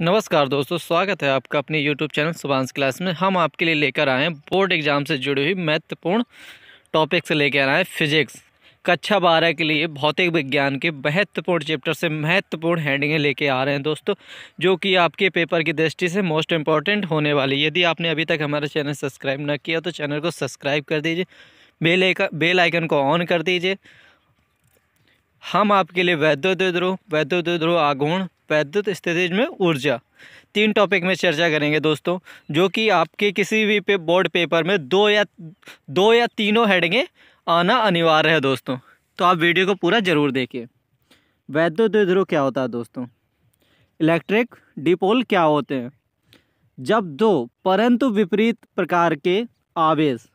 नमस्कार दोस्तों स्वागत है आपका अपने यूट्यूब चैनल सुभाष क्लास में हम आपके लिए लेकर आए हैं बोर्ड एग्ज़ाम से जुड़ी हुई महत्वपूर्ण टॉपिक से लेकर आए हैं फिजिक्स कक्षा बारह के लिए भौतिक विज्ञान के महत्वपूर्ण चैप्टर से महत्वपूर्ण हैंडिंगें लेके आ रहे हैं दोस्तों जो कि आपके पेपर की दृष्टि से मोस्ट इंपॉर्टेंट होने वाली यदि आपने अभी तक हमारा चैनल सब्सक्राइब न किया तो चैनल को सब्सक्राइब कर दीजिए बेल बेल आइकन को ऑन कर दीजिए हम आपके लिए वैद्य द्रोह आगुण वैद्युत स्थितिज में ऊर्जा तीन टॉपिक में चर्चा करेंगे दोस्तों जो कि आपके किसी भी पे बोर्ड पेपर में दो या दो या तीनों हेडिंगें आना अनिवार्य है दोस्तों तो आप वीडियो को पूरा ज़रूर देखिए वैद्युत ध्रुव क्या होता है दोस्तों इलेक्ट्रिक डिपोल क्या होते हैं जब दो परंतु विपरीत प्रकार के आवेश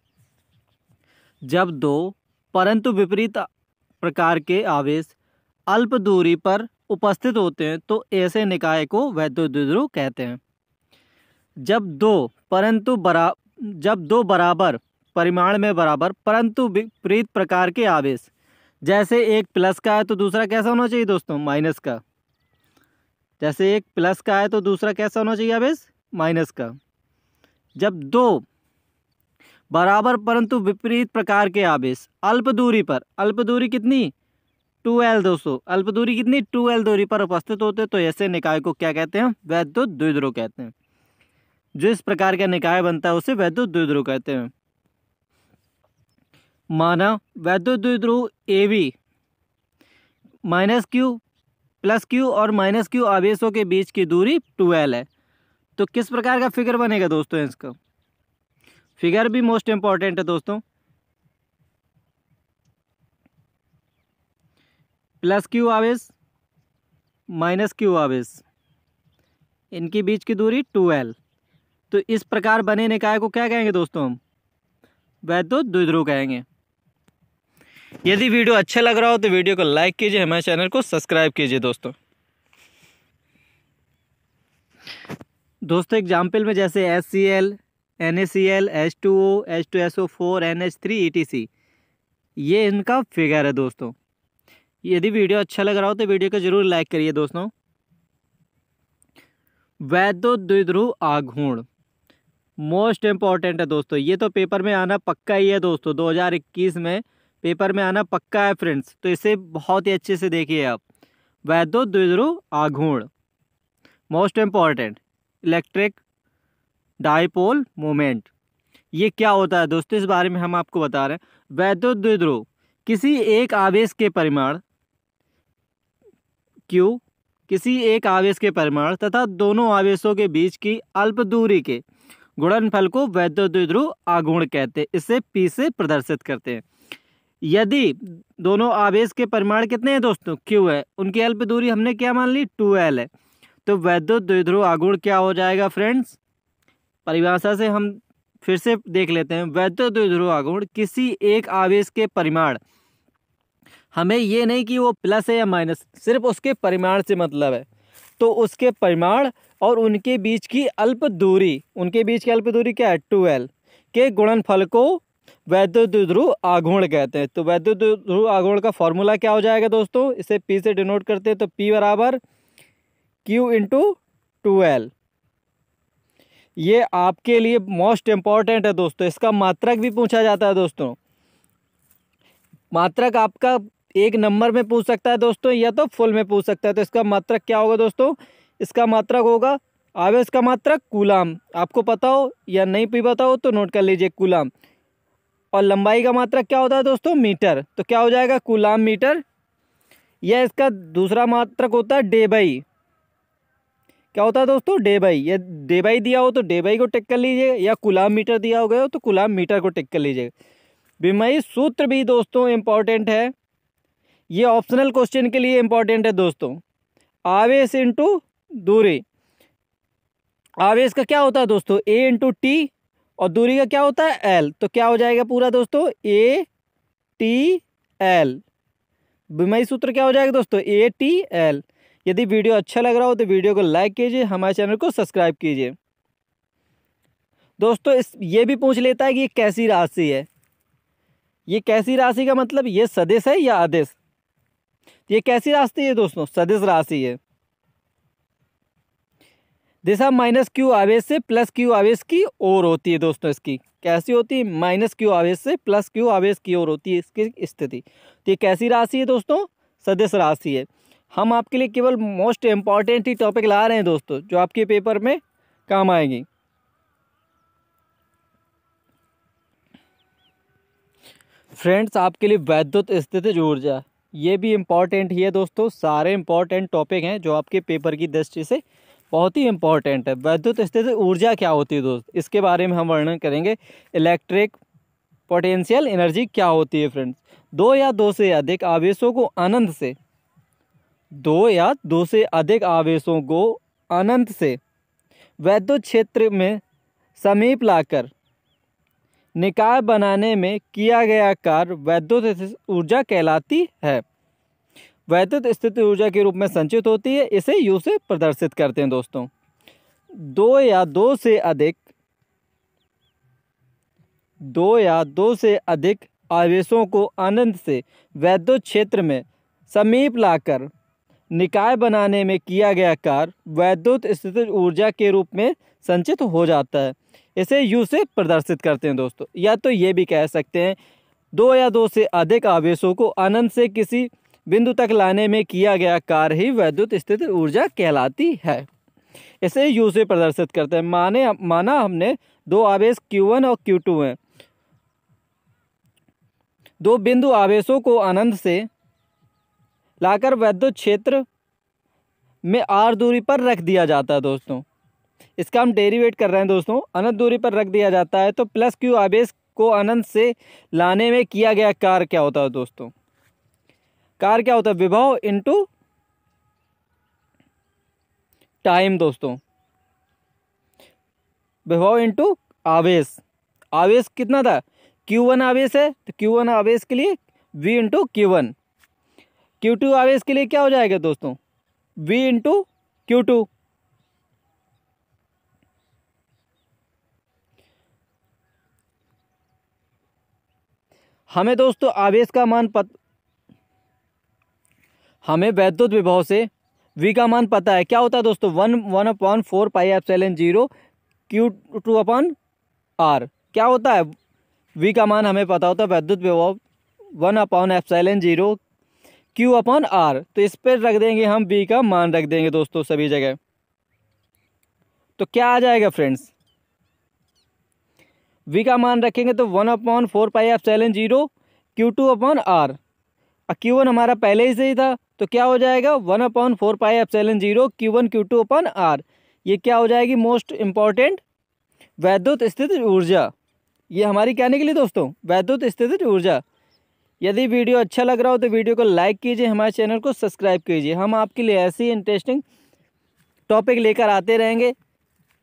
जब दो परंतु विपरीत प्रकार के आवेश अल्प दूरी पर उपस्थित होते हैं तो ऐसे निकाय को वैद्युद्रो कहते हैं जब दो परंतु बरा जब दो बराबर परिमाण में बराबर परंतु विपरीत प्रकार के आवेश जैसे एक प्लस का है तो दूसरा कैसा होना चाहिए दोस्तों माइनस का जैसे एक प्लस का है तो दूसरा कैसा होना चाहिए आवेश माइनस का जब दो बराबर परंतु विपरीत प्रकार के आवेश अल्प दूरी पर अल्प दूरी कितनी टू एल दोस्तों अल्प दूरी कितनी टू एल दूरी पर उपस्थित होते तो ऐसे निकाय को क्या कहते हैं वैद्युत द्विध्रुव कहते हैं जो इस प्रकार का निकाय बनता है उसे वैद्युत द्विध्रुव कहते हैं माना वैद्युत द्विध्रुव A B minus Q plus Q और माइनस क्यू आवेशों के बीच की दूरी एल है तो किस प्रकार का फिगर बनेगा दोस्तों इसका फिगर भी मोस्ट इंपॉर्टेंट है दोस्तों प्लस क्यू आवेश माइनस क्यू आवेश इनके बीच की दूरी टू एल तो इस प्रकार बने निकाय को क्या कहेंगे दोस्तों हम वैद्युत तो द्विध्रुव कहेंगे यदि वीडियो अच्छा लग रहा हो तो वीडियो को लाइक कीजिए हमारे चैनल को सब्सक्राइब कीजिए दोस्तों दोस्तों एग्जाम्पल में जैसे S C L N S C L H two O H two S O four N H three E T C ये इनका फिगर है दोस्तों यदि वीडियो अच्छा लग रहा हो तो वीडियो को जरूर लाइक करिए दोस्तों वैद्यो द्विध्रुव आघूण मोस्ट इम्पॉर्टेंट है दोस्तों ये तो पेपर में आना पक्का ही है दोस्तों 2021 में पेपर में आना पक्का है फ्रेंड्स तो इसे बहुत ही अच्छे से देखिए आप वैद्यो द्विध्रुव आघूण most important electric dipole moment ये क्या होता है दोस्तों इस बारे में हम आपको बता रहे हैं वैद्युत द्विध्रुव किसी एक आवेश के परिमाण क्यू किसी एक आवेश के परिमाण तथा दोनों आवेशों के बीच की अल्प दूरी के गुणनफल को वैद्युद्विध्रुव आगुण कहते हैं इसे पी से प्रदर्शित करते हैं यदि दोनों आवेश के परिमाण कितने हैं दोस्तों क्यू है उनकी अल्प दूरी हमने क्या मान ली टू एल है तो वैद्युत द्विध्रुव आगुण क्या हो जाएगा फ्रेंड्स परिभाषा से हम फिर से देख लेते हैं वैद्युत द्विध्रुव आगुण किसी एक आवेश के परिमाण हमें ये नहीं कि वो प्लस है या माइनस सिर्फ उसके परिमाण से मतलब है तो उसके परिमाण और उनके बीच की अल्प दूरी उनके बीच की अल्प दूरी क्या है टू एल के गुणनफल को वैद्युत ध्रुव आघूर्ण कहते हैं तो वैद्युत ध्रुव आघूर्ण का फॉर्मूला क्या हो जाएगा दोस्तों इसे पी से डिनोट करते हैं तो पी बराबर क्यू इंटू टू एल ये आपके लिए मोस्ट इम्पॉर्टेंट है दोस्तों इसका मात्रक भी पूछा जाता है दोस्तों मात्रक आपका एक नंबर में पूछ सकता है दोस्तों या तो फुल में पूछ सकता है तो इसका मात्रक क्या होगा दोस्तों इसका मात्रक होगा आवेश का मात्रक कूलाम आपको पता हो या नहीं भी पता हो तो नोट कर लीजिए कूलाम और लंबाई का मात्रक क्या होता है दोस्तों मीटर तो क्या हो जाएगा कूलाम मीटर या इसका दूसरा मात्रक होता है डेबाई क्या होता है दोस्तों डेबाई या डेबाई दिया हो तो डेबाई को टिक कर लीजिए या कुलाम मीटर दिया हो गया हो तो कुलाम मीटर को टिक कर लीजिए विमयी सूत्र भी दोस्तों इम्पॉर्टेंट है ये ऑप्शनल क्वेश्चन के लिए इम्पॉर्टेंट है दोस्तों आवेश इंटू दूरी आवेश का क्या होता है दोस्तों ए इंटू टी और दूरी का क्या होता है एल तो क्या हो जाएगा पूरा दोस्तों ए टी एल विमयी सूत्र क्या हो जाएगा दोस्तों ए टी एल यदि वीडियो अच्छा लग रहा हो तो वीडियो को लाइक कीजिए हमारे चैनल को सब्सक्राइब कीजिए दोस्तों इस ये भी पूछ लेता है कि ये कैसी राशि है ये कैसी राशि का मतलब ये सदिश है या आदेश तो ये कैसी राशि है दोस्तों सदिश राशि है दिशा माइनस क्यू आवेश से प्लस क्यू आवेश की ओर होती है दोस्तों इसकी कैसी होती है माइनस क्यू आवेश से प्लस क्यू आवेश की ओर होती है इसकी स्थिति तो ये कैसी राशि है दोस्तों सदिश राशि है हम आपके लिए केवल मोस्ट इम्पॉर्टेंट ही टॉपिक ला रहे हैं दोस्तों जो आपके पेपर में काम आएगी फ्रेंड्स आपके लिए वैद्युत स्थितिज ऊर्जा ये भी इम्पॉर्टेंट ही है दोस्तों सारे इम्पॉर्टेंट टॉपिक हैं जो आपके पेपर की दृष्टि से बहुत ही इम्पॉर्टेंट है वैद्युत स्थिति ऊर्जा क्या होती है दोस्त इसके बारे में हम वर्णन करेंगे इलेक्ट्रिक पोटेंशियल एनर्जी क्या होती है फ्रेंड्स दो या दो से अधिक आवेशों को अनंत से दो या दो से अधिक आवेशों को अनंत से वैद्युत क्षेत्र में समीप लाकर निकाय बनाने में किया गया कार्य वैद्युत ऊर्जा कहलाती है वैद्युत स्थिति ऊर्जा के रूप में संचित होती है इसे यू से प्रदर्शित करते हैं दोस्तों दो या दो से अधिक दो या दो से अधिक आवेशों को आनंद से वैद्युत क्षेत्र में समीप लाकर निकाय बनाने में किया गया कार्य वैद्युत स्थित ऊर्जा के रूप में संचित हो जाता है इसे यू से प्रदर्शित करते हैं दोस्तों या तो ये भी कह सकते हैं दो या दो से अधिक आवेशों को अनंत से किसी बिंदु तक लाने में किया गया कार्य ही वैद्युत स्थित ऊर्जा कहलाती है इसे यू से प्रदर्शित करते हैं माने माना हमने दो आवेश Q1 और Q2 हैं दो बिंदु आवेशों को आनंद से लाकर वैद्युत क्षेत्र में आर दूरी पर रख दिया जाता है दोस्तों इसका हम डेरीवेट कर रहे हैं दोस्तों अनंत दूरी पर रख दिया जाता है तो प्लस क्यू आवेश को अनंत से लाने में किया गया कार्य क्या होता है दोस्तों कार्य क्या होता है विभव इंटू टाइम दोस्तों विभव इंटू आवेश आवेश कितना था क्यू वन आवेश है तो क्यू वन आवेश के लिए V into Q one Q two आवेश के लिए क्या हो जाएगा दोस्तों वी इंटू क्यू टू हमें दोस्तों आवेश का मान पत हमें वैद्युत विभव से वी का मान पता है क्या होता है दोस्तों one one upon four pi epsilon zero Q two upon R क्या होता है वी का मान हमें पता होता है वैद्युत विभव one upon epsilon zero Q upon R तो इस पर रख देंगे हम वी का मान रख देंगे दोस्तों सभी जगह तो क्या आ जाएगा फ्रेंड्स वी का मान रखेंगे तो one upon four pi epsilon zero Q two upon R और क्यू वन हमारा पहले ही से ही था तो क्या हो जाएगा one upon four pi epsilon zero Q one Q two upon R ये क्या हो जाएगी मोस्ट इम्पॉर्टेंट वैद्युत स्थित ऊर्जा ये हमारी क्या निकली दोस्तों वैद्युत स्थित ऊर्जा यदि वीडियो अच्छा लग रहा हो तो वीडियो को लाइक कीजिए हमारे चैनल को सब्सक्राइब कीजिए हम आपके लिए ऐसी इंटरेस्टिंग टॉपिक लेकर आते रहेंगे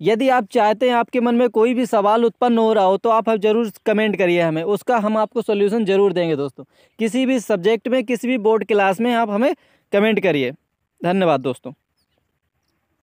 यदि आप चाहते हैं आपके मन में कोई भी सवाल उत्पन्न हो रहा हो तो आप ज़रूर कमेंट करिए हमें उसका हम आपको सोल्यूशन ज़रूर देंगे दोस्तों किसी भी सब्जेक्ट में किसी भी बोर्ड क्लास में आप हमें कमेंट करिए धन्यवाद दोस्तों